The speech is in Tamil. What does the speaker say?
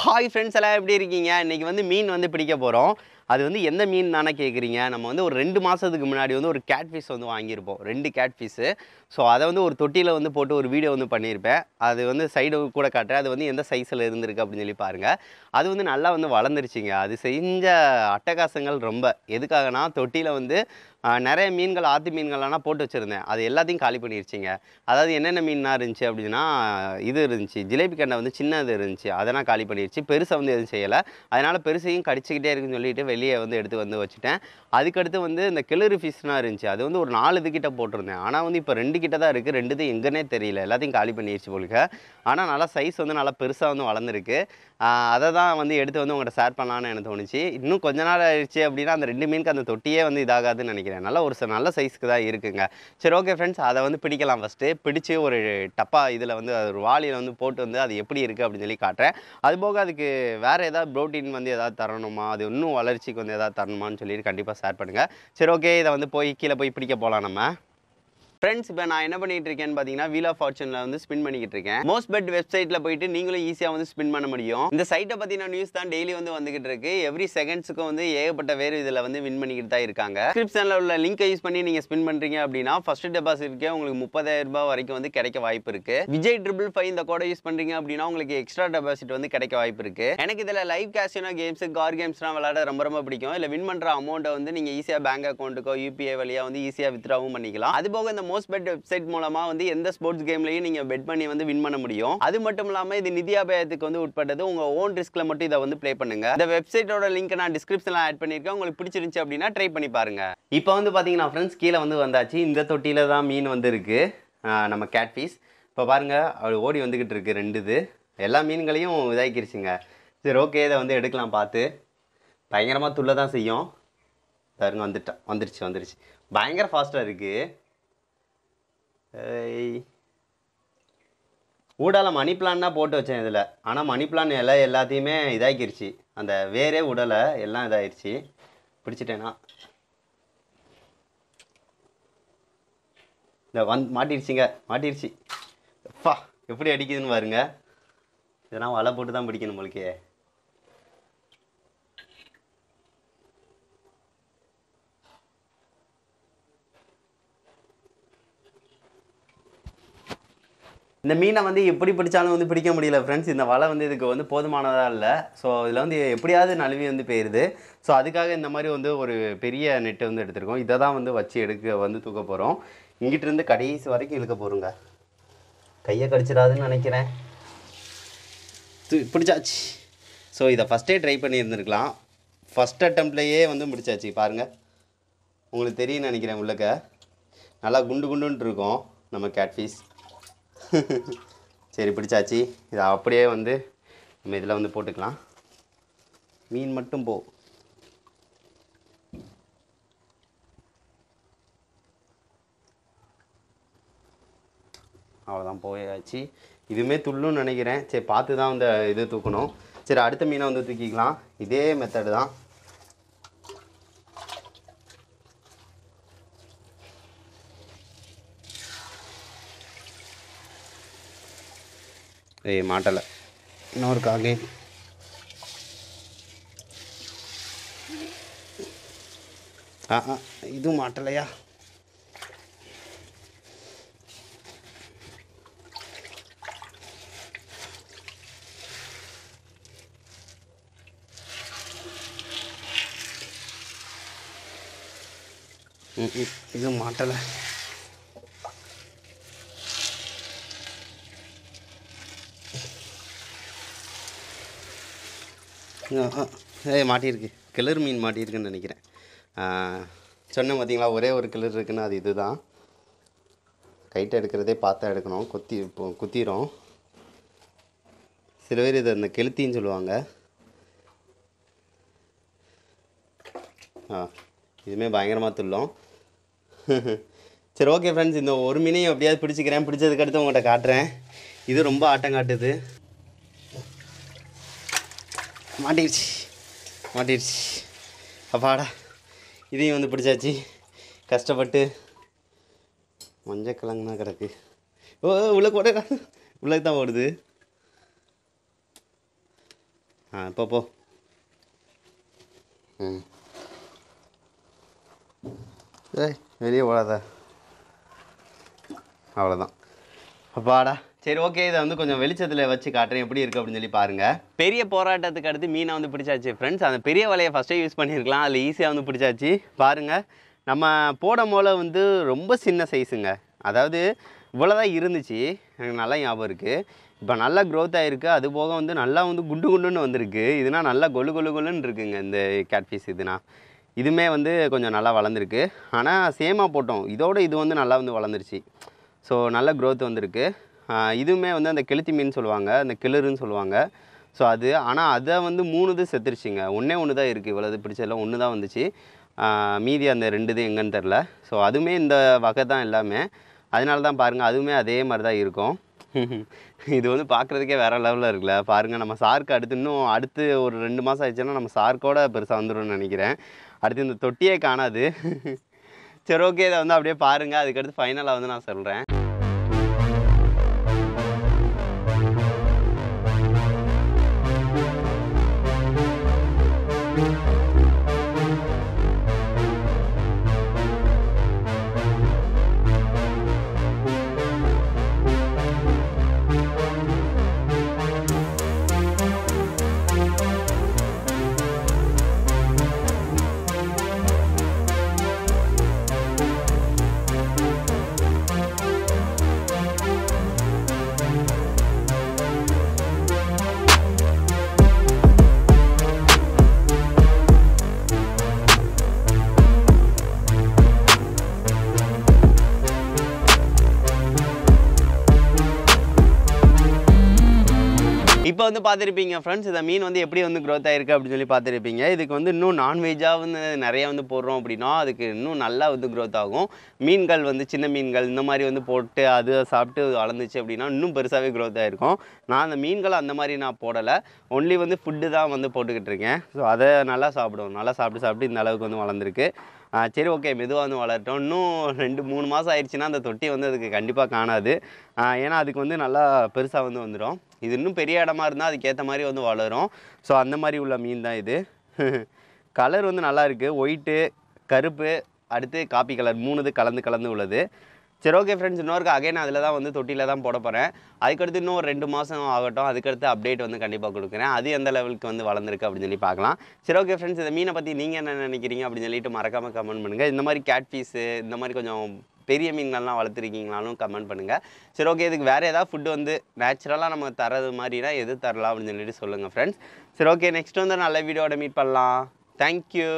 ஹாய் ஃப்ரெண்ட்ஸ் எல்லாம் எப்படி இருக்கீங்க இன்றைக்கி வந்து மீன் வந்து பிடிக்க போகிறோம் அது வந்து எந்த மீன் தானே கேட்குறீங்க நம்ம வந்து ஒரு ரெண்டு மாதத்துக்கு முன்னாடி வந்து ஒரு கேட் ஃபிஷ் வந்து வாங்கியிருப்போம் ரெண்டு கேட் ஃபிஷ்ஷு ஸோ அதை வந்து ஒரு தொட்டியில் வந்து போட்டு ஒரு வீடியோ வந்து பண்ணியிருப்பேன் அது வந்து சைடு கூட காட்டுறேன் அது வந்து எந்த சைஸில் இருந்திருக்கு அப்படின்னு சொல்லி பாருங்கள் அது வந்து நல்லா வந்து வளர்ந்துருச்சிங்க அது செஞ்ச அட்டகாசங்கள் ரொம்ப எதுக்காகனா தொட்டியில் வந்து நிறைய மீன்கள் ஆற்று மீன்கள்லாம் போட்டு வச்சுருந்தேன் அது எல்லாத்தையும் காலி பண்ணிருச்சிங்க அதாவது என்னென்ன மீனாக இருந்துச்சு அப்படின்னா இது இருந்துச்சு ஜிலேபி கண்டை வந்து சின்னது இருந்துச்சு அதெல்லாம் காலி பண்ணிருச்சு பெருசாக வந்து எதுவும் செய்யலை அதனால் பெருசையும் கடிச்சிக்கிட்டே இருக்குன்னு சொல்லிட்டு வெளியே வந்து எடுத்து வந்து வச்சுட்டேன் அதுக்கடுத்து வந்து இந்த கிளறு ஃபிஷ்னா இருந்துச்சு அது வந்து ஒரு நாலு இது கிட்ட போட்டிருந்தேன் ஆனால் வந்து இப்போ ரெண்டு கிட்ட தான் இருக்குது ரெண்டு இது எங்கன்னே தெரியல எல்லாத்தையும் காலி பண்ணிடுச்சு போலுக்க ஆனால் நல்லா சைஸ் வந்து நல்லா பெருசாக வந்து வளர்ந்துருக்கு அதை தான் வந்து எடுத்து வந்து உங்கள்கிட்ட ஷேர் பண்ணலான்னு எனக்கு தோணுச்சு இன்னும் கொஞ்ச நாள் ஆயிடுச்சு அப்படின்னா அந்த ரெண்டு மீனுக்கு அந்த தொட்டியே வந்து இதாகாதுன்னு நினைக்கிறேன் நல்லா ஒரு நல்ல சைஸ்க்கு தான் இருக்குங்க சரி ஓகே ஃப்ரெண்ட்ஸ் அதை வந்து பிடிக்கலாம் ஃபஸ்ட்டு பிடிச்சி ஒரு டப்பா இதில் வந்து ஒரு வாளியில் வந்து போட்டு வந்து அது எப்படி இருக்குது அப்படின்னு சொல்லி காட்டுறேன் அதுபோக அதுக்கு வேறு ஏதாவது ப்ரோட்டீன் வந்து எதாவது தரணுமா அது இன்னும் வளர்ச்சி ஆச்சிக்கு வந்து எதாவது தரணுமான்னு சொல்லிட்டு கண்டிப்பாக ஷேர் பண்ணுங்கள் சரி ஓகே இதை வந்து போய் கீழே போய் பிடிக்க போகலாம் நம்ம ஃப்ரெண்ட்ஸ் இப்போ நான் என்ன பண்ணிட்டு இருக்கேன்னு பார்த்தீங்கன்னா வீலா ஃபார்ச்சூனில் வந்து ஸ்பின் பண்ணிக்கிட்டு இருக்கேன் மோஸ்ட் பெட் வெப்சைட்டில் போயிட்டு நீங்களும் ஈஸியாக வந்து ஸ்பின் பண்ண முடியும் இந்த சைட்டை பற்றின நியூஸ் தான் டெய்லி வந்து வந்துகிட்டு இருக்கு எவ்ரி செகண்ட்ஸுக்கும் வந்து ஏகப்பட்ட வேறு இதில் வந்து வின் பண்ணிக்கிட்டு தான் இருக்காங்க டிஸ்கிரிப்ஷனில் உள்ள லிங்கை யூஸ் பண்ணி நீங்கள் ஸ்பின் பண்ணுறீங்க அப்படின்னா ஃபர்ஸ்ட் டெபாசிட்டே உங்களுக்கு முப்பதாயிரம் ரூபாய் வரைக்கும் வந்து கிடைக்க வாய்ப்பு இருக்கு விஜய் ட்ரிபிள் ஃபைவ் இந்த கோடை யூஸ் பண்ணுறீங்க அப்படின்னா உங்களுக்கு எக்ஸ்ட்ரா டெபாசிட் வந்து கிடைக்க வாய்ப்பு இருக்கு எனக்கு இதில் லைவ் கேஷினோ கேம்ஸ் கார் கேம்ஸ்லாம் விளாட ரொம்ப ரொம்ப பிடிக்கும் இல்லை வின் பண்ணுற அமௌண்ட்டை வந்து நீங்கள் ஈஸியாக பேங்க் அக்கௌண்ட்டுக்கோ யூபிஐ வழியாக வந்து ஈஸியாக வித்ராவும் பண்ணிக்கலாம் அது போக இந்த மோஸ்ட் பெட் வெப்சைட் மூலமாக வந்து எந்த ஸ்போர்ட்ஸ் கேம்லையும் நீங்கள் பெட் பண்ணி வந்து வின் பண்ண முடியும் அது மட்டும் இல்லாமல் இது நிதியாபயத்துக்கு வந்து உட்பட்டது உங்கள் ஓன் ரிஸ்கில் மட்டும் இதை வந்து ப்ளே பண்ணுங்கள் இந்த வெப்சைட்டோட லிங்க் நான் டிஸ்கிரிப்ஷனில் ஆட் பண்ணியிருக்கேன் உங்களுக்கு பிடிச்சிருந்துச்சி அப்படின்னா ட்ரை பண்ணி பாருங்கள் இப்போ வந்து பார்த்தீங்கன்னா ஃப்ரெண்ட்ஸ் கீழே வந்து வந்தாச்சு இந்த தொட்டியில் தான் மீன் வந்து இருக்குது நம்ம கேட்ஃபீஸ் இப்போ பாருங்கள் அவர் ஓடி வந்துக்கிட்டு இருக்குது ரெண்டு இது எல்லா மீன்களையும் இதாகிருச்சுங்க சரி ஓகே இதை வந்து எடுக்கலாம் பார்த்து பயங்கரமாக துள்ள தான் செய்யும் பாருங்க வந்துட்டா வந்துருச்சு வந்துருச்சு பயங்கர ஃபாஸ்ட்டாக இருக்குது ஊடால மணி பிளான்னா போட்டு வச்சேன் இதில் ஆனால் மணி பிளான் எல்லாம் எல்லாத்தையுமே இதாகிருச்சு அந்த வேரே உடலை எல்லாம் இதாகிருச்சு பிடிச்சிட்டேன்னா இந்த வந் மாட்டிருச்சிங்க மாட்டிருச்சு எப்பா எப்படி அடிக்குதுன்னு பாருங்க இதெல்லாம் வலை போட்டு தான் பிடிக்கணும் நம்மளுக்கே இந்த மீனை வந்து எப்படி பிடிச்சாலும் வந்து பிடிக்க முடியல ஃப்ரெண்ட்ஸ் இந்த வலை வந்து இதுக்கு வந்து போதுமானதாக இல்லை ஸோ இதில் வந்து எப்படியாவது நழுவி வந்து போயிடுது ஸோ அதுக்காக இந்த மாதிரி வந்து ஒரு பெரிய நெட்டு வந்து எடுத்திருக்கோம் இதை தான் வந்து வச்சு எடுக்க வந்து தூக்க போகிறோம் இங்கிட்டிருந்து கடைசி வரைக்கும் இழுக்க போகிறோங்க கையை கடிச்சிடாதுன்னு நினைக்கிறேன் பிடிச்சாச்சு ஸோ இதை ஃபஸ்ட்டே ட்ரை பண்ணியிருந்துருக்கலாம் ஃபஸ்ட் அட்டம்ப்ட்லேயே வந்து முடிச்சாச்சு பாருங்கள் உங்களுக்கு தெரியும் நினைக்கிறேன் உள்ளக்க நல்லா குண்டு குண்டுன்ட்டு நம்ம கேட்ஃபீஸ் சரி பிடிச்சாச்சு இதை அப்படியே வந்து நம்ம இதில் வந்து போட்டுக்கலாம் மீன் மட்டும் போ அவ்வளோதான் போயாச்சு இதுவுமே துள்ளுன்னு நினைக்கிறேன் சரி பார்த்து தான் வந்து இது தூக்கணும் சரி அடுத்த மீனை வந்து தூக்கிக்கலாம் இதே மெத்தடு தான் ஏய் மாட்டலை இன்னொரு காகி ஆ இது மாட்டலையா இது மாட்டலை ஏ மாட்டியிருக்கு கிளர் மீன் மாட்டியிருக்குன்னு நினைக்கிறேன் சொன்னேன் பார்த்தீங்களா ஒரே ஒரு கிளர் இருக்குன்னு அது இது தான் கைட்டை எடுக்கிறதே பார்த்தா எடுக்கணும் குத்தி குத்திரும் சில பேர் இதை அந்த கெளுத்தின்னு சொல்லுவாங்க ஆ இதுவுமே பயங்கரமாக துள்ளும் சரி ஓகே ஃப்ரெண்ட்ஸ் இந்த ஒரு மீனையும் எப்படியாவது பிடிச்சிக்கிறேன் பிடிச்சதுக்கு அடுத்து உங்கள்கிட்ட காட்டுறேன் இது ரொம்ப ஆட்டம் காட்டுது மாட்டிருச்சு மாட்டிருச்சு அப்பாடா இதையும் வந்து பிடிச்சாச்சு கஷ்டப்பட்டு மஞ்சள் கிழங்குனா கிடக்கு ஓ உள்ள கூட உள்ளே தான் ஓடுது ஆ இப்போ போ ம் வெளியே ஓடாத அவ்வளோதான் அப்பாடா சரி ஓகே இதை வந்து கொஞ்சம் வெளிச்சத்தில் வச்சு காட்டுறேன் எப்படி இருக்குது அப்படின்னு சொல்லி பாருங்கள் பெரிய போராட்டத்துக்கு அடுத்து மீனை வந்து பிடிச்சாச்சு ஃப்ரெண்ட்ஸ் அந்த பெரிய வலையை ஃபஸ்ட்டே யூஸ் பண்ணியிருக்கலாம் அதில் ஈஸியாக வந்து பிடிச்சாச்சு பாருங்கள் நம்ம போடும் போல் வந்து ரொம்ப சின்ன சைஸுங்க அதாவது இவ்வளோதான் இருந்துச்சு எனக்கு நல்லா ஞாபகம் இருக்குது இப்போ நல்லா க்ரோத் ஆகிருக்கு அது போக வந்து நல்லா வந்து குண்டு குண்டுன்னு வந்திருக்கு இதுனா நல்லா கொலு கொலு கொலுன்னு இருக்குங்க இந்த கேட்ஃபிஷ் இதுனா இதுவுமே வந்து கொஞ்சம் நல்லா வளர்ந்துருக்கு ஆனால் சேமாக போட்டோம் இதோட இது வந்து நல்லா வந்து வளர்ந்துருச்சு ஸோ நல்ல க்ரோத் வந்திருக்கு இதுவுமே வந்து அந்த கெளுத்தி மீன் சொல்லுவாங்க அந்த கிளறுன்னு சொல்லுவாங்க ஸோ அது ஆனால் அதை வந்து மூணு இது செத்துருச்சுங்க ஒன்றே ஒன்று தான் இருக்குது இவ்வளோ இது பிடிச்சதில் ஒன்று தான் வந்துச்சு மீதி அந்த ரெண்டு இது எங்கன்னு தெரில ஸோ அதுவுமே இந்த வகை தான் எல்லாமே அதனால தான் பாருங்கள் அதுவுமே அதே மாதிரி தான் இருக்கும் இது வந்து பார்க்குறதுக்கே வேறு லெவலில் இருக்குல்ல பாருங்கள் நம்ம சார்க்கு அடுத்து இன்னும் அடுத்து ஒரு ரெண்டு மாதம் ஆயிடுச்சுன்னா நம்ம சார்க்கோட பெருசாக வந்துடும்னு நினைக்கிறேன் அடுத்து இந்த தொட்டியே காணாது சரி ஓகே இதை வந்து அப்படியே பாருங்கள் அதுக்கடுத்து ஃபைனலாக வந்து நான் சொல்கிறேன் வந்து பார்த்துருப்பீங்க ஃப்ரெண்ட்ஸ் இந்த மீன் வந்து எப்படி வந்து க்ரோத் ஆகிருக்கு அப்படின்னு சொல்லி பார்த்துருப்பீங்க இதுக்கு வந்து இன்னும் நான்வெஜ்ஜாக வந்து நிறைய வந்து போடுறோம் அப்படின்னா அதுக்கு இன்னும் நல்லா வந்து க்ரோத் ஆகும் மீன்கள் வந்து சின்ன மீன்கள் இந்த மாதிரி வந்து போட்டு அது சாப்பிட்டு வளர்ந்துச்சு அப்படின்னா இன்னும் பெருசாகவே க்ரோத் ஆகிருக்கும் நான் அந்த மீன்களை அந்த மாதிரி நான் போடலை ஒன்லி வந்து ஃபுட்டு தான் வந்து போட்டுக்கிட்டு இருக்கேன் ஸோ அதை நல்லா சாப்பிடுவோம் நல்லா சாப்பிட்டு சாப்பிட்டு இந்த அளவுக்கு வந்து வளர்ந்துருக்கு சரி ஓகே மெதுவாக வந்து வளர்ட்டோம் இன்னும் ரெண்டு மூணு மாதம் ஆயிடுச்சுன்னா அந்த தொட்டி வந்து அதுக்கு கண்டிப்பாக காணாது ஏன்னா அதுக்கு வந்து நல்லா பெருசாக வந்து வந்துடும் இது இன்னும் பெரிய இடமா இருந்தால் அதுக்கேற்ற மாதிரி வந்து வளரும் ஸோ அந்த மாதிரி உள்ள மீன் தான் இது கலர் வந்து நல்லாயிருக்கு ஒயிட்டு கருப்பு அடுத்து காப்பி கலர் மூணுது கலந்து கலந்து உள்ளது சரி ஓகே ஃப்ரெண்ட்ஸ் இன்னொருக்கு அகைன் அதில் தான் வந்து தொட்டியில் தான் போட போகிறேன் அதுக்கடுத்து இன்னும் ஒரு ரெண்டு மாதம் ஆகட்டும் அதுக்கடுத்து அப்டேட் வந்து கண்டிப்பாக கொடுக்குறேன் அது எந்த லெவலுக்கு வந்து வளர்ந்துருக்கு அப்படின்னு சொல்லி பார்க்கலாம் சரி ஓகே ஃப்ரெண்ட்ஸ் இந்த மீனை பற்றி நீங்கள் என்ன நினைக்கிறீங்க அப்படின்னு சொல்லிட்டு மறக்காமல் கமெண்ட் பண்ணுங்கள் இந்த மாதிரி கேட் ஃபீஸு இந்த மாதிரி கொஞ்சம் பெரிய மீன்கள்லாம் வளர்த்துருக்கீங்களாலும் கமெண்ட் பண்ணுங்கள் சரி ஓகே இதுக்கு வேறு ஏதாவது ஃபுட்டு வந்து நேச்சுரலாக நம்ம தரது மாதிரினா எது தரலாம் அப்படின்னு சொல்லிட்டு சொல்லுங்கள் ஃப்ரெண்ட்ஸ் சரி ஓகே நெக்ஸ்ட் வந்து நல்ல வீடியோட மீட் பண்ணலாம் தேங்க்யூ